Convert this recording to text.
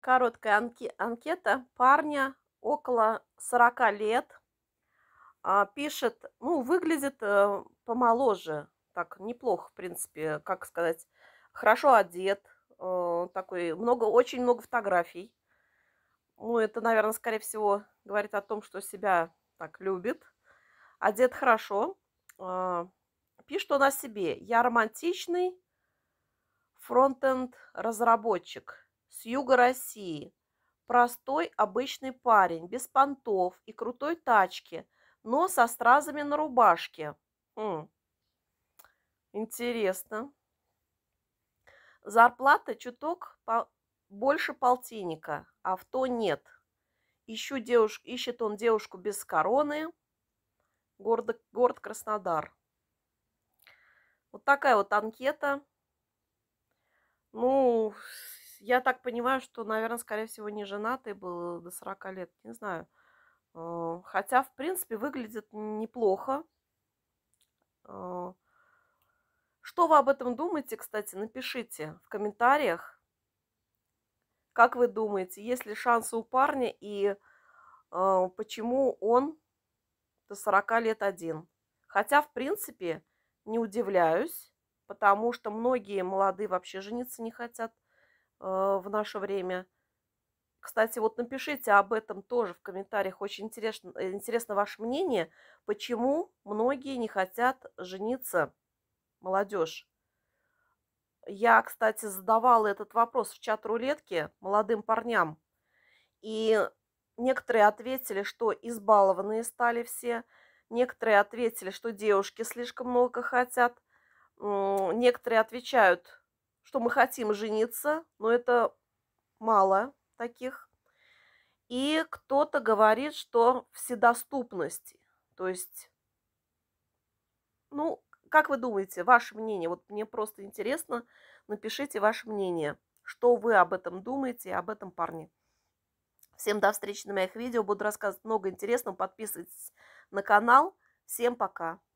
Короткая анкета парня около 40 лет. А, пишет, ну, выглядит э, помоложе, так неплохо, в принципе, как сказать, хорошо одет, э, такой, много, очень много фотографий. Ну, это, наверное, скорее всего, говорит о том, что себя так любит. Одет хорошо. А, пишет он о себе. Я романтичный фронтенд-разработчик с юга России. Простой, обычный парень, без понтов и крутой тачки, но со стразами на рубашке. Хм. Интересно. Зарплата чуток по... больше полтинника, авто нет. Ищу девуш... Ищет он девушку без короны. Город, город Краснодар. Вот такая вот анкета. Ну, я так понимаю, что, наверное, скорее всего, не женатый был до 40 лет, не знаю. Э, хотя, в принципе, выглядит неплохо. Э, что вы об этом думаете, кстати, напишите в комментариях. Как вы думаете, есть ли шансы у парня и э, почему он до 40 лет один? Хотя, в принципе, не удивляюсь, потому что многие молодые вообще жениться не хотят. Э, в наше время. Кстати, вот напишите об этом тоже в комментариях. Очень интересно, э, интересно ваше мнение, почему многие не хотят жениться, молодежь. Я, кстати, задавала этот вопрос в чат рулетки молодым парням. И некоторые ответили, что избалованные стали все. Некоторые ответили, что девушки слишком много хотят. Некоторые отвечают, что мы хотим жениться, но это мало таких. И кто-то говорит, что вседоступности. То есть, ну, как вы думаете, ваше мнение? Вот мне просто интересно, напишите ваше мнение. Что вы об этом думаете, об этом парне? Всем до встречи на моих видео. Буду рассказывать много интересного. Подписывайтесь на канал. Всем пока.